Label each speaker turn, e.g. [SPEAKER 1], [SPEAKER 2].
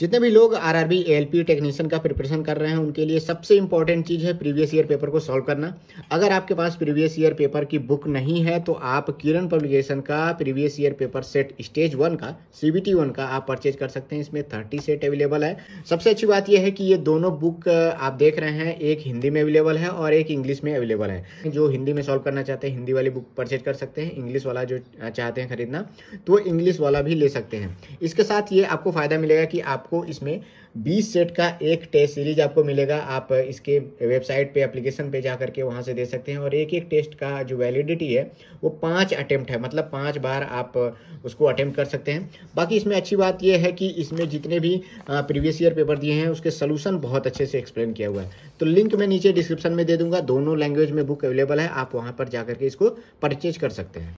[SPEAKER 1] जितने भी लोग R R B L P technician का प्रिपरेशन कर रहे हैं उनके लिए सबसे इंपॉर्टेंट चीज़ है प्रीवियस ईयर पेपर को सॉल्व करना अगर आपके पास प्रीवियस ईयर पेपर की बुक नहीं है तो आप किरण पब्लिकेशन का previous year paper set stage one का सी बी टी वन का आप परचेज कर सकते हैं इसमें थर्टी सेट अवेलेबल है सबसे अच्छी बात यह है कि ये दोनों बुक आप देख रहे हैं एक हिंदी में अवेलेबल है और एक इंग्लिश में अवेलेबल है जो हिंदी में सॉल्व करना चाहते हैं हिंदी वाली बुक परचेज कर सकते हैं इंग्लिश वाला जो चाहते हैं खरीदना तो इंग्लिश वाला भी ले सकते हैं इसके साथ ये आपको फ़ायदा मिलेगा कि आप आपको इसमें 20 सेट का एक टेस्ट सीरीज आपको मिलेगा आप इसके वेबसाइट पे एप्लीकेशन पे जा करके वहाँ से दे सकते हैं और एक एक टेस्ट का जो वैलिडिटी है वो पाँच अटैम्प्ट है मतलब पाँच बार आप उसको अटैम्प्ट कर सकते हैं बाकी इसमें अच्छी बात यह है कि इसमें जितने भी प्रीवियस ईयर पेपर दिए हैं उसके सोल्यूशन बहुत अच्छे से एक्सप्लेन किया हुआ है तो लिंक मैं नीचे डिस्क्रिप्शन में दे दूंगा दोनों लैंग्वेज में बुक अवेलेबल है आप वहाँ पर जा करके इसको परचेज कर सकते हैं